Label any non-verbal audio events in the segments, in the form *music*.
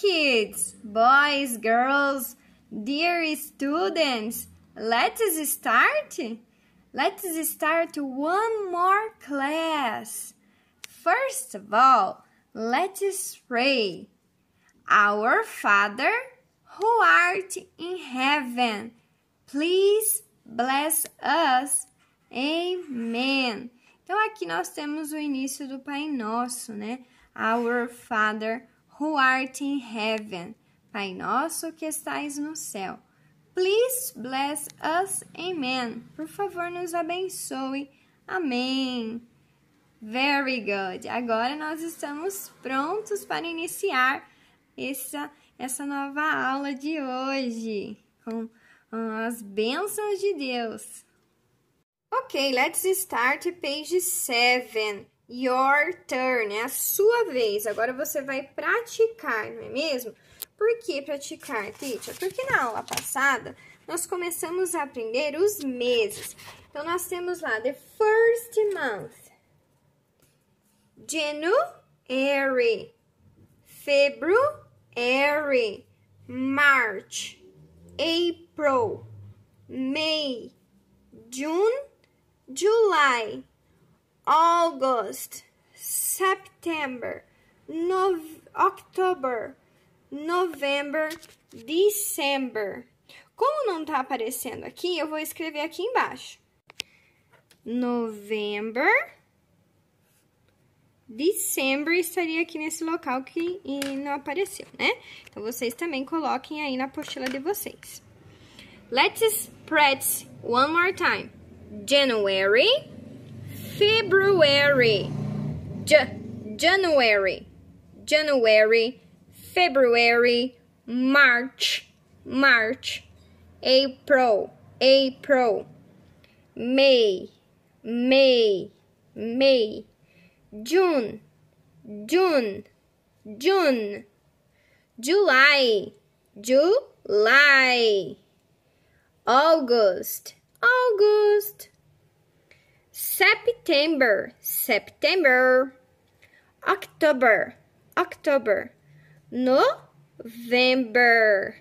kids, boys, girls, dear students, let's start. Let's start one more class. First of all, let's pray. Our Father, who art in heaven, please bless us. Amen. Então aqui nós temos o início do Pai Nosso, né? Our Father, Who art in heaven, Pai nosso que estais no céu. Please bless us, amen. Por favor, nos abençoe. Amém. Very good. Agora nós estamos prontos para iniciar essa, essa nova aula de hoje com as bênçãos de Deus. Ok, let's start page 7. Your turn, é a sua vez. Agora você vai praticar, não é mesmo? Por que praticar, teacher? Porque na aula passada nós começamos a aprender os meses. Então, nós temos lá the first month, January, February, March, April, May, June, July, August, September, nove, October, November, December. Como não tá aparecendo aqui, eu vou escrever aqui embaixo. November, December estaria aqui nesse local que não apareceu, né? Então, vocês também coloquem aí na apostila de vocês. Let's practice one more time. January, February, J January, January, February, March, March, April, April, May, May, May, June, June, June, July, July, August, August. September, September. October, October. November.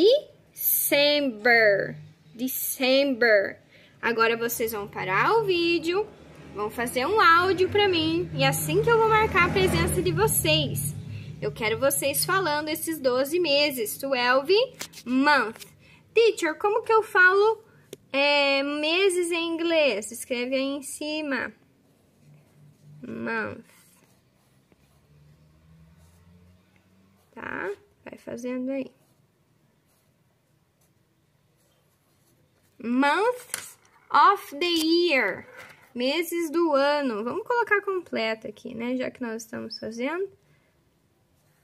December, December. Agora vocês vão parar o vídeo, vão fazer um áudio para mim e assim que eu vou marcar a presença de vocês. Eu quero vocês falando esses 12 meses, 12 month. Teacher, como que eu falo é, isso, escreve aí em cima. Month. Tá? Vai fazendo aí. Months of the year. Meses do ano. Vamos colocar completo aqui, né? Já que nós estamos fazendo.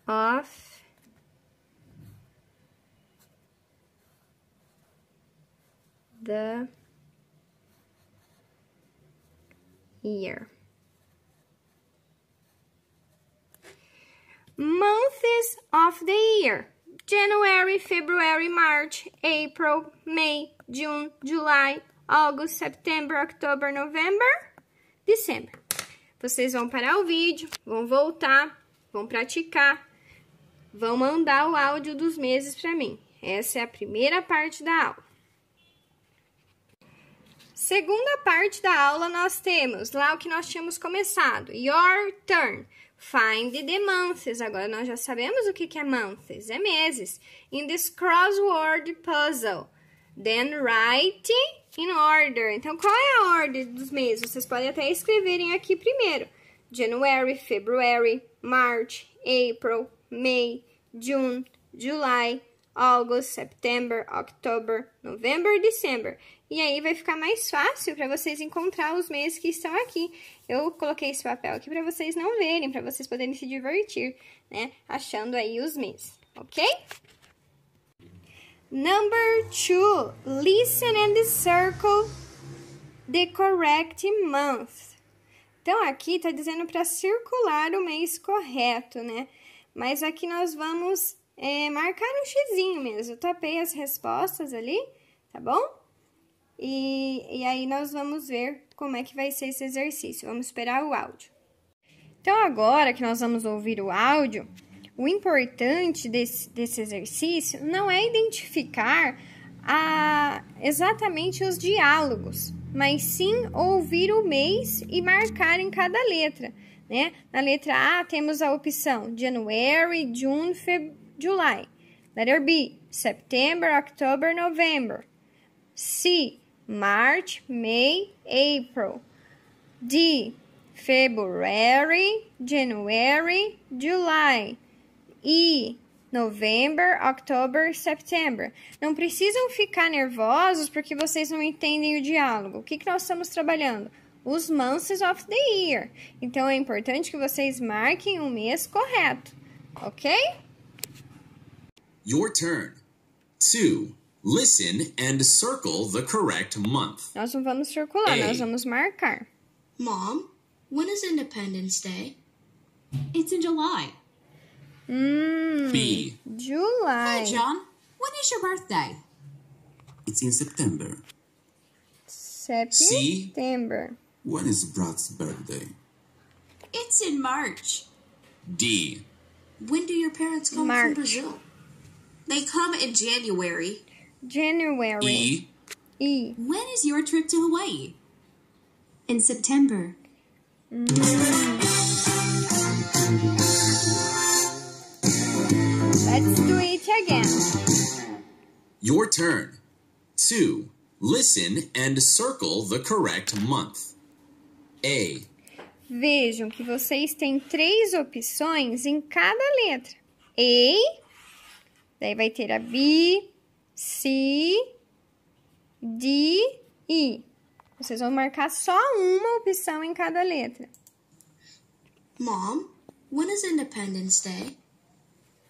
Of the year. Months of the year. January, February, March, April, May, June, July, August, September, October, November, December. Vocês vão parar o vídeo, vão voltar, vão praticar, vão mandar o áudio dos meses para mim. Essa é a primeira parte da aula. Segunda parte da aula, nós temos lá o que nós tínhamos começado. Your turn. Find the months. Agora nós já sabemos o que é months, é meses. In this crossword puzzle. Then write in order. Então, qual é a ordem dos meses? Vocês podem até escreverem aqui primeiro. January, February, March, April, May, June, July, August, September, October, November e December. E aí vai ficar mais fácil para vocês encontrar os meses que estão aqui. Eu coloquei esse papel aqui para vocês não verem, para vocês poderem se divertir, né? Achando aí os meses, ok? Number two, listen and circle the correct month. Então, aqui está dizendo para circular o mês correto, né? Mas aqui nós vamos é, marcar um xizinho mesmo. Eu tapei as respostas ali, tá bom? E, e aí nós vamos ver como é que vai ser esse exercício. Vamos esperar o áudio. Então, agora que nós vamos ouvir o áudio, o importante desse, desse exercício não é identificar a, exatamente os diálogos, mas sim ouvir o mês e marcar em cada letra. Né? Na letra A temos a opção January, June, Feb July. Letter B, September, October, November. C, March, May, April. D, February, January, July. E, November, October, September. Não precisam ficar nervosos porque vocês não entendem o diálogo. O que, que nós estamos trabalhando? Os months of the year. Então, é importante que vocês marquem o mês correto, ok? your turn. Two, listen and circle the correct month. Nós não vamos circular, A. nós vamos marcar. Mom, when is Independence Day? It's in July. Mm, B. July. Hi, John. When is your birthday? It's in September. September. C. When is Brad's birthday? It's in March. D. When do your parents come March. from Brazil? They come in January. January. E. E. When is your trip to Hawaii? In September. Mm. Let's do it again. Your turn. Two. Listen and circle the correct month. A. Vejam que vocês têm três opções em cada letra. A. Daí vai ter a B, C, D, e Vocês vão marcar só uma opção em cada letra. Mom, when is Independence Day?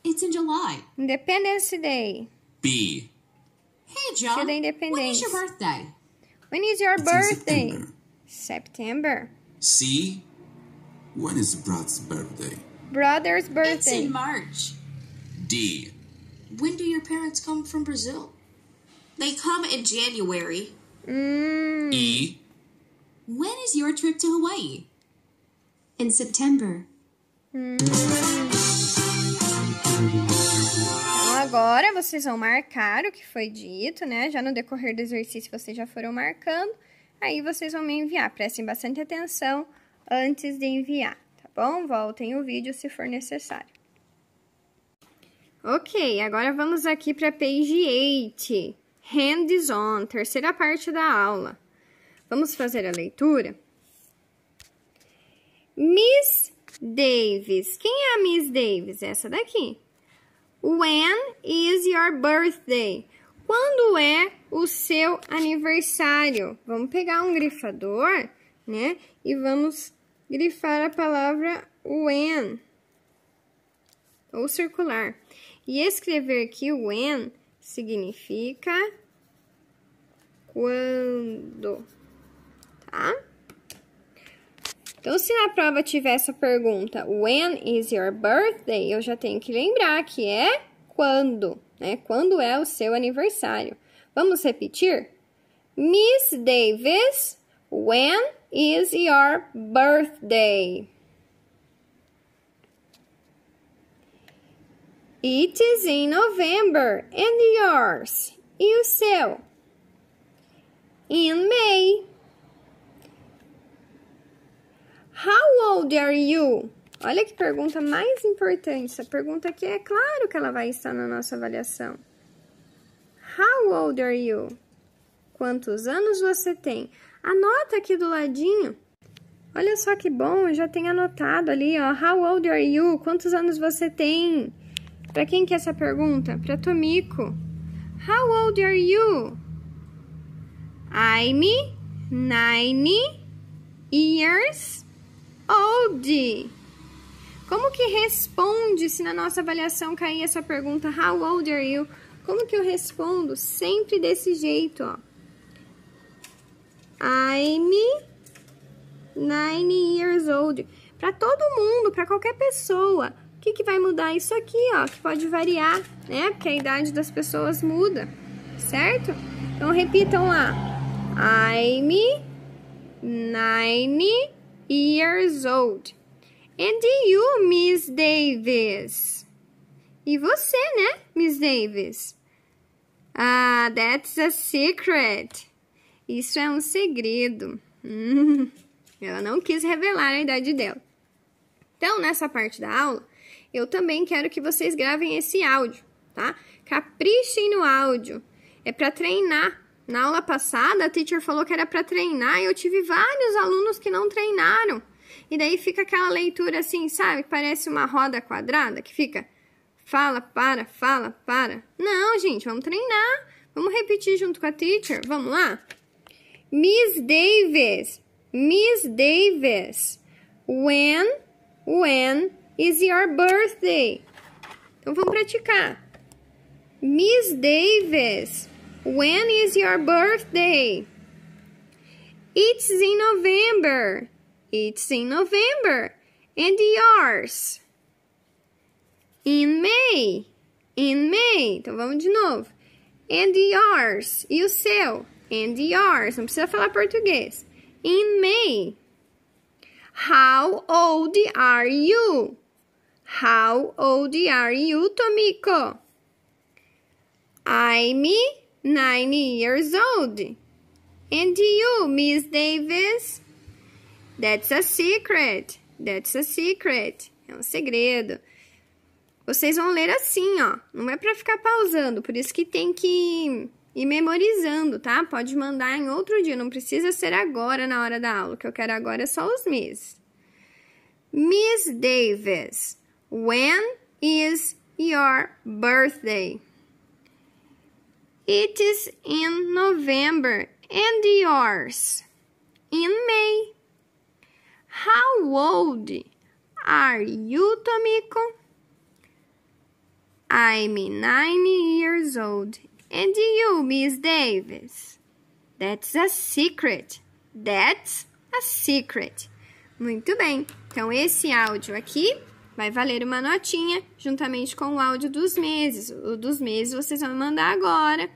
It's in July. Independence Day. B. Hey, John. Dia da Independência. When is your birthday? When is your it's birthday? September. September. C. When is Brad's birthday? Brother's birthday. It's in March. D. When do your parents come from Brazil? They come in January. Mm. E. When is your trip to Hawaii? In September. Hum. Então agora vocês vão marcar o que foi dito, né? Já no decorrer do exercício vocês já foram marcando. Aí vocês vão me enviar. Prestem bastante atenção antes de enviar, tá bom? Voltem o vídeo se for necessário. Ok, agora vamos aqui para page 8, hands-on, terceira parte da aula. Vamos fazer a leitura? Miss Davis. Quem é a Miss Davis? Essa daqui. When is your birthday? Quando é o seu aniversário? Vamos pegar um grifador, né? E vamos grifar a palavra when ou circular. E escrever que o when significa quando, tá? Então, se na prova tiver essa pergunta, when is your birthday? Eu já tenho que lembrar que é quando, né? Quando é o seu aniversário. Vamos repetir? Miss Davis, when is your birthday? It is in November. And yours? E o seu? In May. How old are you? Olha que pergunta mais importante. Essa pergunta aqui é claro que ela vai estar na nossa avaliação. How old are you? Quantos anos você tem? Anota aqui do ladinho. Olha só que bom, eu já tenho anotado ali, ó. How old are you? Quantos anos você tem? Para quem que é essa pergunta? Para Tomiko. How old are you? I'm nine years old. Como que responde se na nossa avaliação cair essa pergunta How old are you? Como que eu respondo? Sempre desse jeito, ó. I'm nine years old. Para todo mundo, para qualquer pessoa que, que vai mudar isso aqui, ó? Que pode variar, né? Porque a idade das pessoas muda, certo? Então, repitam lá. I'm nine years old. And you, Miss Davis? E você, né, Miss Davis? Ah, that's a secret. Isso é um segredo. Hum, *laughs* ela não quis revelar a idade dela. Então, nessa parte da aula, eu também quero que vocês gravem esse áudio, tá? Caprichem no áudio. É para treinar. Na aula passada, a teacher falou que era para treinar e eu tive vários alunos que não treinaram. E daí fica aquela leitura assim, sabe? parece uma roda quadrada que fica fala, para, fala, para. Não, gente, vamos treinar. Vamos repetir junto com a teacher. Vamos lá? Miss Davis. Miss Davis. When, when is your birthday? Então vamos praticar. Miss Davis, when is your birthday? It's in November. It's in November. And yours? In May. In May. Então vamos de novo. And yours. E o seu? And yours. Não precisa falar português. In May. How old are you? How old are you, Tomiko? I'm nine years old. And you, Miss Davis? That's a secret. That's a secret. É um segredo. Vocês vão ler assim, ó. Não é para ficar pausando, por isso que tem que ir memorizando, tá? Pode mandar em outro dia, não precisa ser agora na hora da aula. O que eu quero agora é só os meses. Miss Davis. When is your birthday? It is in November and yours in May. How old are you, Tomiko? I'm nine years old. And you, Miss Davis? That's a secret. That's a secret. Muito bem. Então, esse áudio aqui vai valer uma notinha juntamente com o áudio dos meses. O dos meses vocês vão me mandar agora.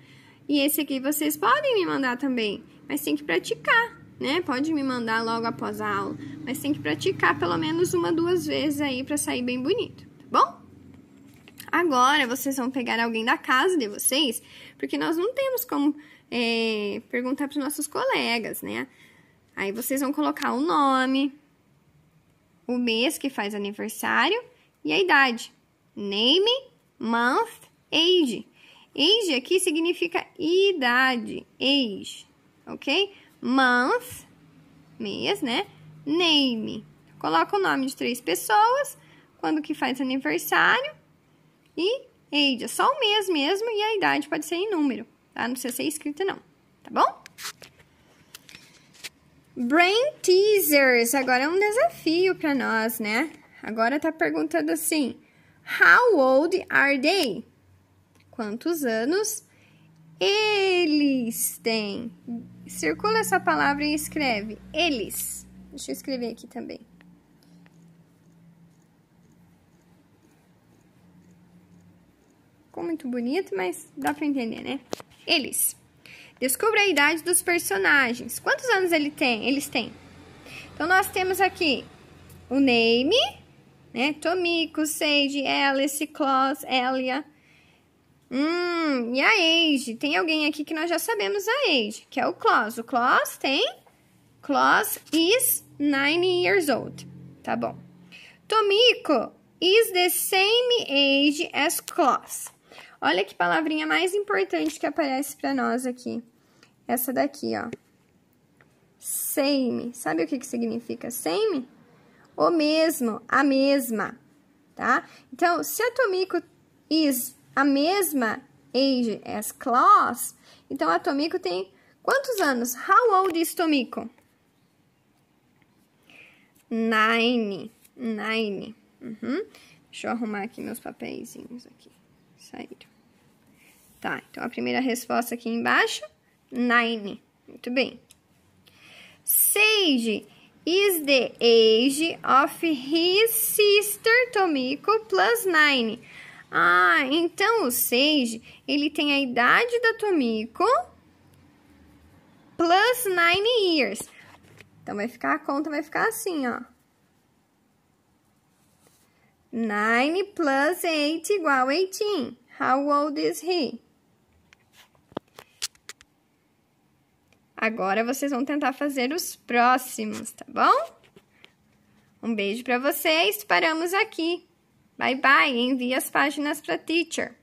E esse aqui vocês podem me mandar também, mas tem que praticar, né? Pode me mandar logo após a aula, mas tem que praticar pelo menos uma, duas vezes aí para sair bem bonito, tá bom? Agora vocês vão pegar alguém da casa de vocês, porque nós não temos como é, perguntar para os nossos colegas, né? Aí vocês vão colocar o nome, o mês que faz aniversário e a idade. Name, month, age. Age aqui significa idade, age, ok? Month, mês, né? Name, coloca o nome de três pessoas, quando que faz aniversário e age, é só o mês mesmo e a idade pode ser em número, tá? Não precisa ser escrita não, tá bom? Brain teasers, agora é um desafio para nós, né? Agora tá perguntando assim: How old are they? Quantos anos eles têm? Circula essa palavra e escreve eles. Deixa eu escrever aqui também. Ficou muito bonito, mas dá para entender, né? Eles. Descubra a idade dos personagens. Quantos anos ele tem? Eles têm. Então nós temos aqui o Name, né? Tomiko, Sage, Alice, Claus, Elia. Hum, e a Age? Tem alguém aqui que nós já sabemos a Age, que é o Claus. O Claus tem Claus is nine years old. Tá bom. Tomiko is the same age as Claus. Olha que palavrinha mais importante que aparece para nós aqui. Essa daqui, ó. Same. Sabe o que, que significa same? O mesmo, a mesma, tá? Então, se a Tomiko is a mesma age as Klaus, então a Tomiko tem quantos anos? How old is Tomiko? Nine. Nine. Uhum. Deixa eu arrumar aqui meus papéis aqui. Saíram. Tá, então a primeira resposta aqui embaixo, nine. Muito bem. Sage is the age of his sister Tomiko plus nine. Ah, então o Sage, ele tem a idade da Tomiko plus nine years. Então, vai ficar a conta, vai ficar assim, ó. 9 plus 8 igual 18. How old is he? Agora vocês vão tentar fazer os próximos, tá bom? Um beijo para vocês, paramos aqui. Bye bye, envie as páginas para teacher.